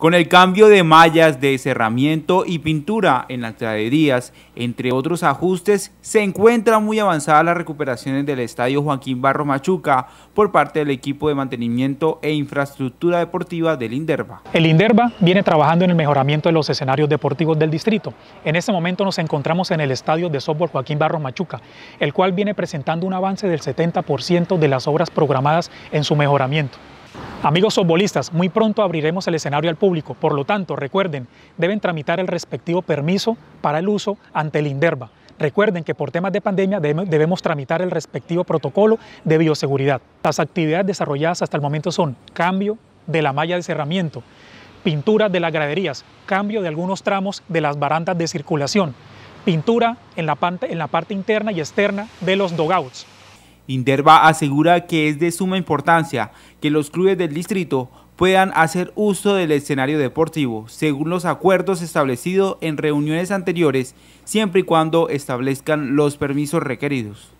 Con el cambio de mallas de cerramiento y pintura en las traderías, entre otros ajustes, se encuentra muy avanzada las recuperaciones del Estadio Joaquín Barro Machuca por parte del equipo de mantenimiento e infraestructura deportiva del INDERBA. El INDERBA viene trabajando en el mejoramiento de los escenarios deportivos del distrito. En este momento nos encontramos en el Estadio de Softball Joaquín Barro Machuca, el cual viene presentando un avance del 70% de las obras programadas en su mejoramiento. Amigos futbolistas, muy pronto abriremos el escenario al público, por lo tanto, recuerden, deben tramitar el respectivo permiso para el uso ante el INDERBA. Recuerden que por temas de pandemia debemos tramitar el respectivo protocolo de bioseguridad. Las actividades desarrolladas hasta el momento son cambio de la malla de cerramiento, pintura de las graderías, cambio de algunos tramos de las barandas de circulación, pintura en la, parte, en la parte interna y externa de los dogouts, Inderva asegura que es de suma importancia que los clubes del distrito puedan hacer uso del escenario deportivo, según los acuerdos establecidos en reuniones anteriores, siempre y cuando establezcan los permisos requeridos.